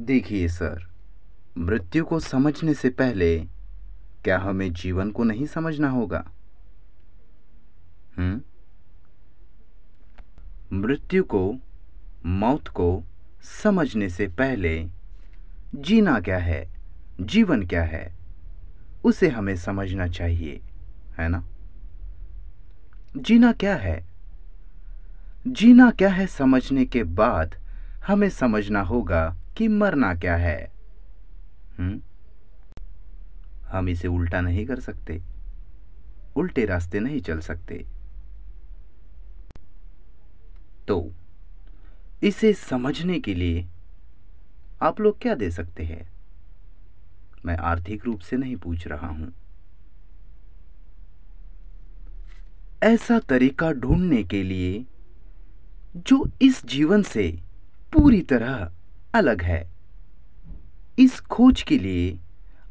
देखिए सर मृत्यु को समझने से पहले क्या हमें जीवन को नहीं समझना होगा हम्म मृत्यु को मौत को समझने से पहले जीना क्या है जीवन क्या है उसे हमें समझना चाहिए है ना जीना क्या है जीना क्या है समझने के बाद हमें समझना होगा कि मरना क्या है हुँ? हम इसे उल्टा नहीं कर सकते उल्टे रास्ते नहीं चल सकते तो इसे समझने के लिए आप लोग क्या दे सकते हैं मैं आर्थिक रूप से नहीं पूछ रहा हूं ऐसा तरीका ढूंढने के लिए जो इस जीवन से पूरी तरह अलग है इस खोज के लिए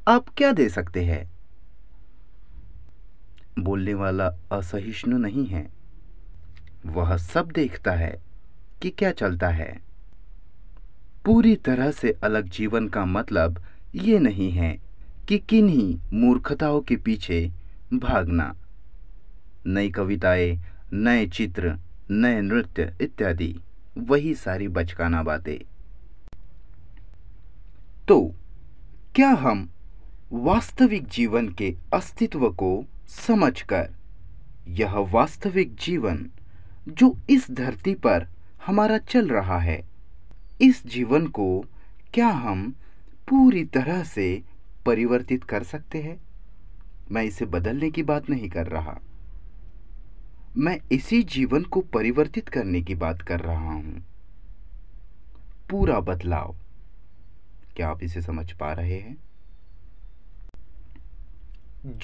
आप क्या दे सकते हैं बोलने वाला असहिष्णु नहीं है वह सब देखता है कि क्या चलता है पूरी तरह से अलग जीवन का मतलब ये नहीं है कि किन्हीं मूर्खताओं के पीछे भागना नई कविताएं नए चित्र नए नृत्य इत्यादि वही सारी बचकाना बातें तो क्या हम वास्तविक जीवन के अस्तित्व को समझकर यह वास्तविक जीवन जो इस धरती पर हमारा चल रहा है इस जीवन को क्या हम पूरी तरह से परिवर्तित कर सकते हैं मैं इसे बदलने की बात नहीं कर रहा मैं इसी जीवन को परिवर्तित करने की बात कर रहा हूं पूरा बदलाव क्या आप इसे समझ पा रहे हैं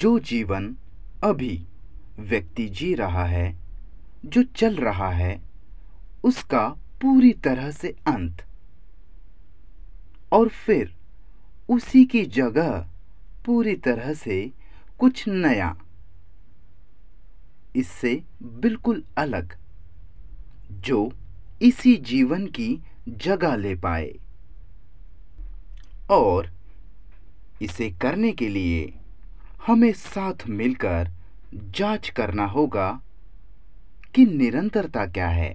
जो जीवन अभी व्यक्ति जी रहा है जो चल रहा है उसका पूरी तरह से अंत और फिर उसी की जगह पूरी तरह से कुछ नया इससे बिल्कुल अलग जो इसी जीवन की जगह ले पाए और इसे करने के लिए हमें साथ मिलकर जांच करना होगा कि निरंतरता क्या है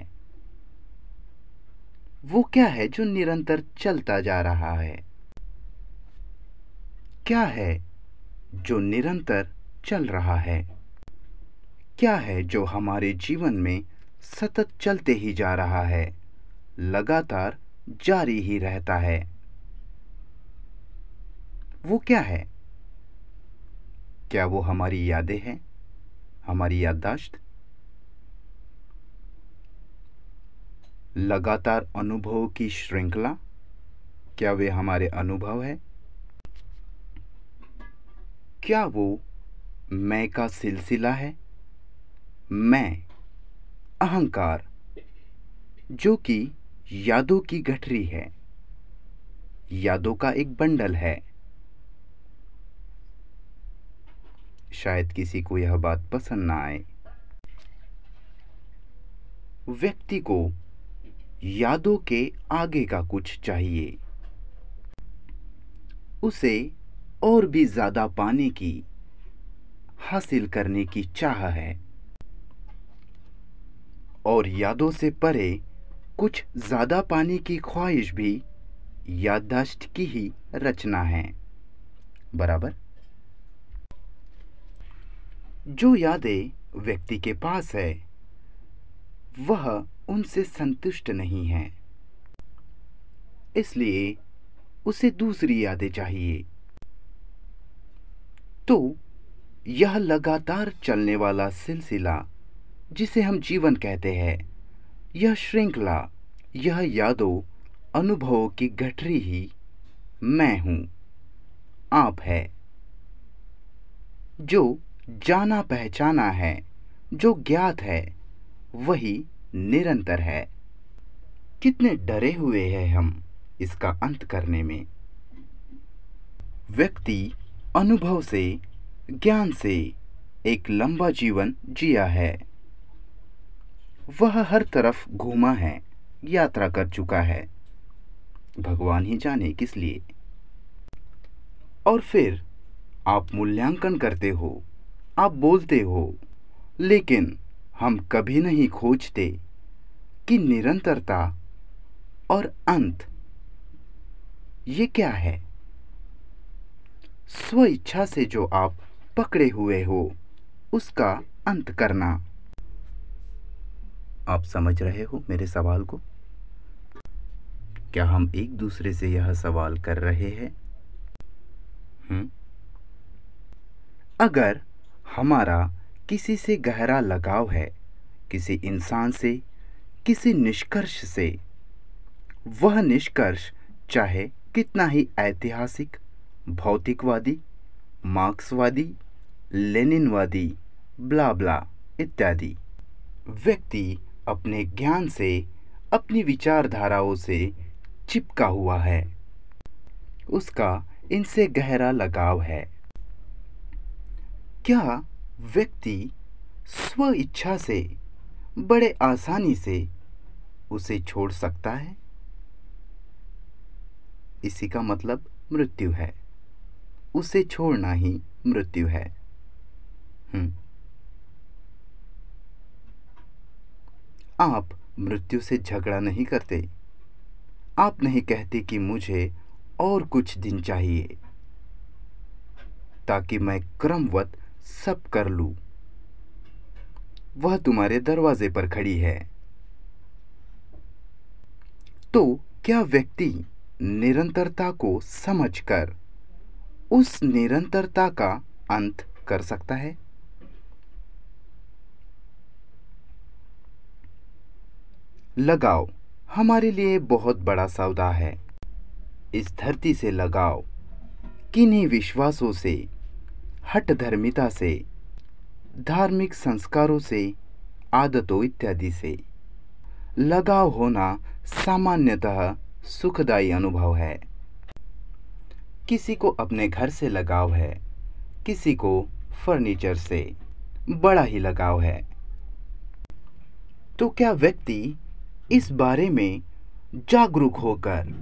वो क्या है जो निरंतर चलता जा रहा है क्या है जो निरंतर चल रहा है क्या है जो हमारे जीवन में सतत चलते ही जा रहा है लगातार जारी ही रहता है वो क्या है क्या वो हमारी यादें हैं हमारी याददाश्त लगातार अनुभव की श्रृंखला क्या वे हमारे अनुभव है क्या वो मैं का सिलसिला है मैं अहंकार जो कि यादों की गठरी है यादों का एक बंडल है शायद किसी को यह बात पसंद ना आए व्यक्ति को यादों के आगे का कुछ चाहिए उसे और भी ज़्यादा पाने की हासिल करने की चाह है और यादों से परे कुछ ज़्यादा पाने की ख्वाहिश भी याददाश्त की ही रचना है बराबर जो यादें व्यक्ति के पास है वह उनसे संतुष्ट नहीं है इसलिए उसे दूसरी यादें चाहिए तो यह लगातार चलने वाला सिलसिला जिसे हम जीवन कहते हैं यह श्रृंखला यह यादों अनुभवों की गठरी ही मैं हूं आप है जो जाना पहचाना है जो ज्ञात है वही निरंतर है कितने डरे हुए हैं हम इसका अंत करने में व्यक्ति अनुभव से ज्ञान से एक लंबा जीवन जिया है वह हर तरफ घूमा है यात्रा कर चुका है भगवान ही जाने किस लिए और फिर आप मूल्यांकन करते हो आप बोलते हो लेकिन हम कभी नहीं खोजते कि निरंतरता और अंत ये क्या है स्व इच्छा से जो आप पकड़े हुए हो उसका अंत करना आप समझ रहे हो मेरे सवाल को क्या हम एक दूसरे से यह सवाल कर रहे हैं हम्म। अगर हमारा किसी से गहरा लगाव है किसी इंसान से किसी निष्कर्ष से वह निष्कर्ष चाहे कितना ही ऐतिहासिक भौतिकवादी मार्क्सवादी लेनिनवादी ब्ला ब्ला इत्यादि व्यक्ति अपने ज्ञान से अपनी विचारधाराओं से चिपका हुआ है उसका इनसे गहरा लगाव है क्या व्यक्ति स्व इच्छा से बड़े आसानी से उसे छोड़ सकता है इसी का मतलब मृत्यु है उसे छोड़ना ही मृत्यु है हम्म। आप मृत्यु से झगड़ा नहीं करते आप नहीं कहते कि मुझे और कुछ दिन चाहिए ताकि मैं क्रमवत सब कर लूँ वह तुम्हारे दरवाजे पर खड़ी है तो क्या व्यक्ति निरंतरता को समझकर उस निरंतरता का अंत कर सकता है लगाव हमारे लिए बहुत बड़ा सौदा है इस धरती से लगाव किन्हीं विश्वासों से हट धर्मिता से धार्मिक संस्कारों से आदतों इत्यादि से लगाव होना सामान्यतः सुखदायी अनुभव है किसी को अपने घर से लगाव है किसी को फर्नीचर से बड़ा ही लगाव है तो क्या व्यक्ति इस बारे में जागरूक होकर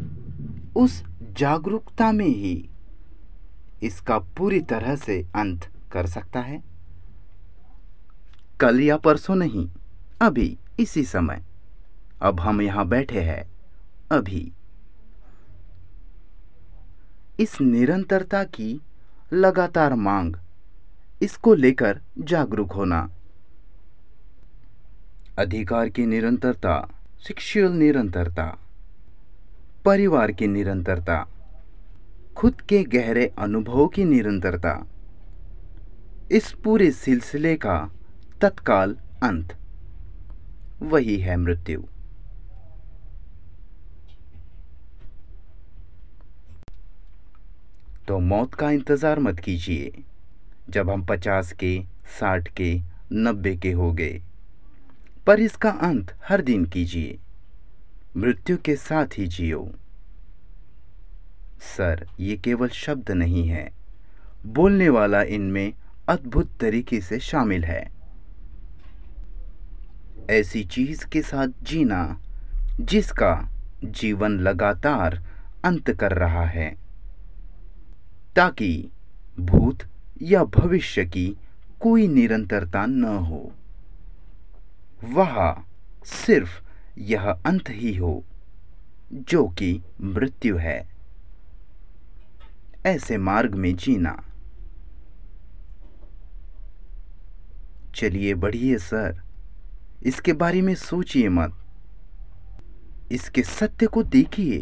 उस जागरूकता में ही इसका पूरी तरह से अंत कर सकता है कल या परसों नहीं अभी इसी समय अब हम यहां बैठे हैं अभी इस निरंतरता की लगातार मांग इसको लेकर जागरूक होना अधिकार की निरंतरता शिक्षण निरंतरता परिवार की निरंतरता खुद के गहरे अनुभव की निरंतरता इस पूरे सिलसिले का तत्काल अंत वही है मृत्यु तो मौत का इंतज़ार मत कीजिए जब हम पचास के साठ के नब्बे के हो गए पर इसका अंत हर दिन कीजिए मृत्यु के साथ ही जियो सर ये केवल शब्द नहीं है बोलने वाला इनमें अद्भुत तरीके से शामिल है ऐसी चीज़ के साथ जीना जिसका जीवन लगातार अंत कर रहा है ताकि भूत या भविष्य की कोई निरंतरता न हो वह सिर्फ यह अंत ही हो जो कि मृत्यु है ऐसे मार्ग में जीना चलिए बढ़िए सर इसके बारे में सोचिए मत इसके सत्य को देखिए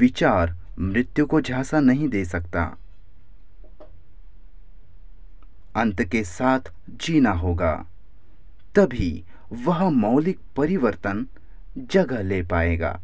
विचार मृत्यु को झांसा नहीं दे सकता अंत के साथ जीना होगा तभी वह मौलिक परिवर्तन जगह ले पाएगा